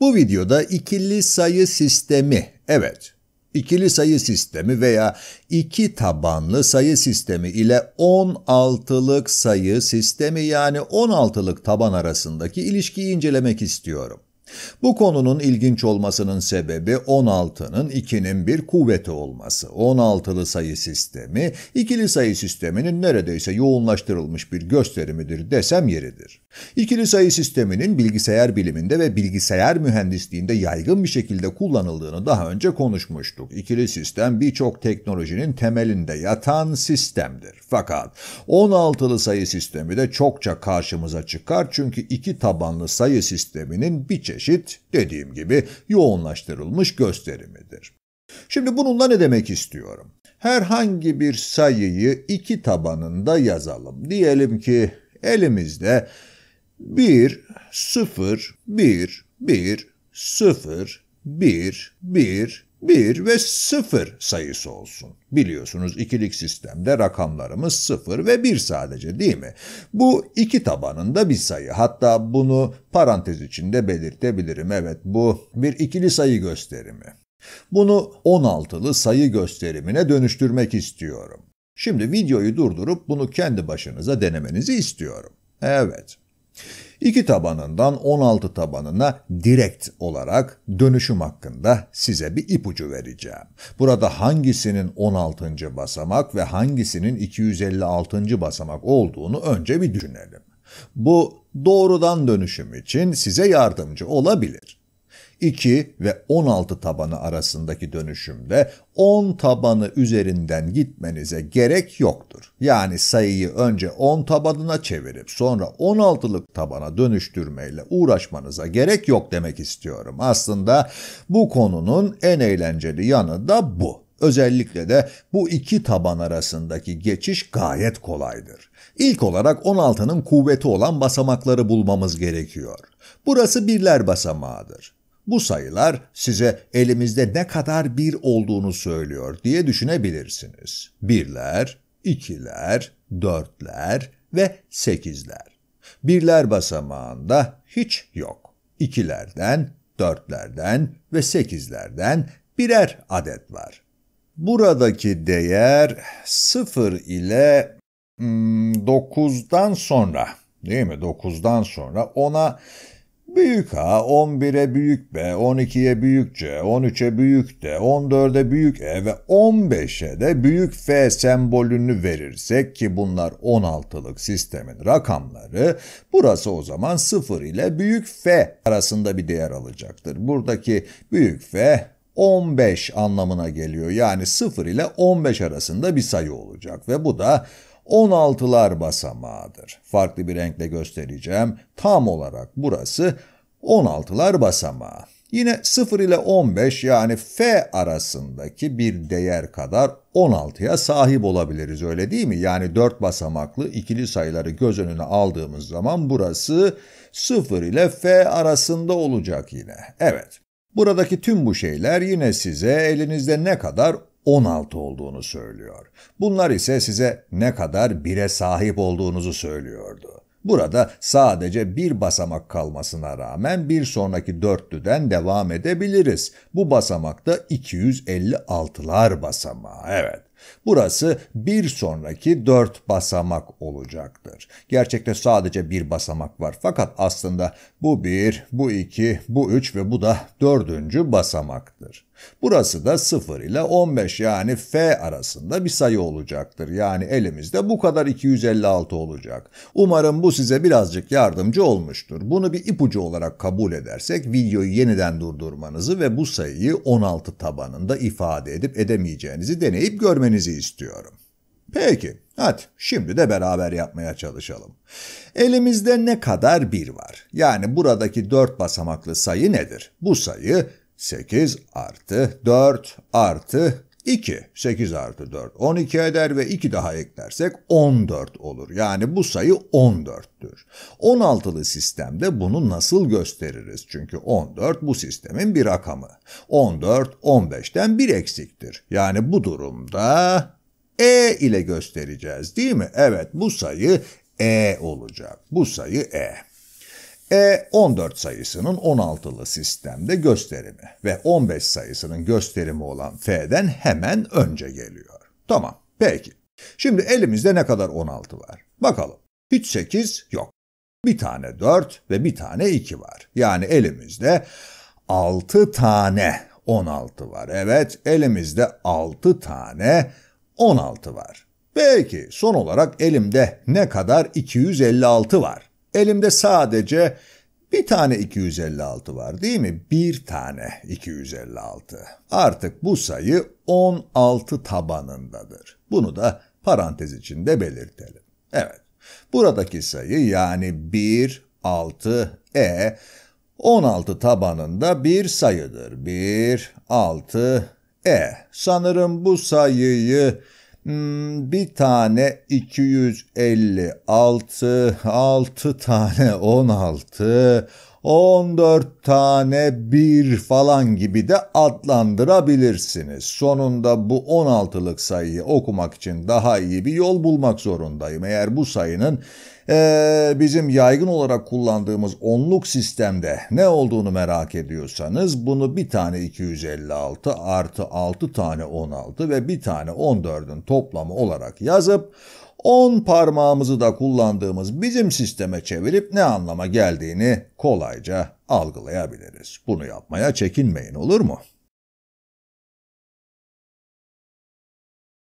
Bu videoda ikili sayı sistemi, evet ikili sayı sistemi veya iki tabanlı sayı sistemi ile 16'lık sayı sistemi yani 16'lık taban arasındaki ilişkiyi incelemek istiyorum. Bu konunun ilginç olmasının sebebi 16'nın 2'nin bir kuvveti olması. 16'lı sayı sistemi, ikili sayı sisteminin neredeyse yoğunlaştırılmış bir gösterimidir desem yeridir. İkili sayı sisteminin bilgisayar biliminde ve bilgisayar mühendisliğinde yaygın bir şekilde kullanıldığını daha önce konuşmuştuk. İkili sistem birçok teknolojinin temelinde yatan sistemdir. Fakat 16'lı sayı sistemi de çokça karşımıza çıkar çünkü iki tabanlı sayı sisteminin bir çeşidi çeşit dediğim gibi yoğunlaştırılmış gösterimidir. Şimdi bununla ne demek istiyorum? Herhangi bir sayıyı iki tabanında yazalım. Diyelim ki elimizde 1, 0, 1, 1, 0, 1, 1, 1 ve 0 sayısı olsun. Biliyorsunuz ikilik sistemde rakamlarımız 0 ve 1 sadece değil mi? Bu iki tabanında bir sayı. Hatta bunu parantez içinde belirtebilirim. Evet bu bir ikili sayı gösterimi. Bunu 16'lı sayı gösterimine dönüştürmek istiyorum. Şimdi videoyu durdurup bunu kendi başınıza denemenizi istiyorum. Evet. İki tabanından 16 tabanına direkt olarak dönüşüm hakkında size bir ipucu vereceğim. Burada hangisinin 16. basamak ve hangisinin 256. basamak olduğunu önce bir düşünelim. Bu doğrudan dönüşüm için size yardımcı olabilir. 2 ve 16 tabanı arasındaki dönüşümde 10 tabanı üzerinden gitmenize gerek yoktur. Yani sayıyı önce 10 tabanına çevirip sonra 16'lık tabana dönüştürmeyle uğraşmanıza gerek yok demek istiyorum. Aslında bu konunun en eğlenceli yanı da bu. Özellikle de bu iki taban arasındaki geçiş gayet kolaydır. İlk olarak 16'nın kuvveti olan basamakları bulmamız gerekiyor. Burası birler basamağıdır. Bu sayılar size elimizde ne kadar bir olduğunu söylüyor diye düşünebilirsiniz. Birler, ikiler, dörtler ve sekizler. Birler basamağında hiç yok. İkilerden, dörtlerden ve sekizlerden birer adet var. Buradaki değer 0 ile hmm, 9'dan sonra değil mi? 9'dan sonra ona Büyük A 11'e büyük B, 12'ye büyük C, 13'e büyük D, 14'e büyük E ve 15'e de büyük F sembolünü verirsek ki bunlar 16'lık sistemin rakamları burası o zaman 0 ile büyük F arasında bir değer alacaktır. Buradaki büyük F 15 anlamına geliyor. Yani 0 ile 15 arasında bir sayı olacak ve bu da 16'lar basamağıdır. Farklı bir renkle göstereceğim. Tam olarak burası 16'lar basamağı. Yine 0 ile 15 yani F arasındaki bir değer kadar 16'ya sahip olabiliriz öyle değil mi? Yani 4 basamaklı ikili sayıları göz önüne aldığımız zaman burası 0 ile F arasında olacak yine. Evet. Buradaki tüm bu şeyler yine size elinizde ne kadar 16 olduğunu söylüyor. Bunlar ise size ne kadar bire sahip olduğunuzu söylüyordu. Burada sadece bir basamak kalmasına rağmen bir sonraki dörtlüden devam edebiliriz. Bu basamakta 256'lar basamağı, evet. Burası bir sonraki dört basamak olacaktır. Gerçekte sadece bir basamak var fakat aslında bu bir, bu iki, bu üç ve bu da dördüncü basamaktır. Burası da 0 ile 15 yani f arasında bir sayı olacaktır. Yani elimizde bu kadar 256 olacak. Umarım bu size birazcık yardımcı olmuştur. Bunu bir ipucu olarak kabul edersek videoyu yeniden durdurmanızı ve bu sayıyı 16 tabanında ifade edip edemeyeceğinizi deneyip görmenizi istiyorum. Peki, hadi şimdi de beraber yapmaya çalışalım. Elimizde ne kadar 1 var? Yani buradaki 4 basamaklı sayı nedir? Bu sayı 8 artı 4 artı 2. 8 artı 4 12 eder ve 2 daha eklersek 14 olur. Yani bu sayı 14'tür. 16'lı sistemde bunu nasıl gösteririz? Çünkü 14 bu sistemin bir rakamı. 14 15'ten 1 eksiktir. Yani bu durumda E ile göstereceğiz değil mi? Evet bu sayı E olacak. Bu sayı E. E14 sayısının 16'lı sistemde gösterimi ve 15 sayısının gösterimi olan F'den hemen önce geliyor. Tamam, peki. Şimdi elimizde ne kadar 16 var? Bakalım. Hiç 8 yok. Bir tane 4 ve bir tane 2 var. Yani elimizde 6 tane 16 var. Evet, elimizde 6 tane 16 var. Peki, son olarak elimde ne kadar 256 var? Elimde sadece bir tane 256 var değil mi? Bir tane 256. Artık bu sayı 16 tabanındadır. Bunu da parantez içinde belirtelim. Evet. Buradaki sayı yani 1, 6, e 16 tabanında bir sayıdır. 1, 6, e. Sanırım bu sayıyı Hmm, bir tane 256, 6 tane 16, 14 tane bir falan gibi de adlandırabilirsiniz. Sonunda bu 16'lık sayıyı okumak için daha iyi bir yol bulmak zorundayım. Eğer bu sayının ee, bizim yaygın olarak kullandığımız onluk sistemde ne olduğunu merak ediyorsanız bunu bir tane 256 artı 6 tane 16 ve bir tane 14'ün toplamı olarak yazıp 10 parmağımızı da kullandığımız bizim sisteme çevirip ne anlama geldiğini kolayca algılayabiliriz. Bunu yapmaya çekinmeyin olur mu?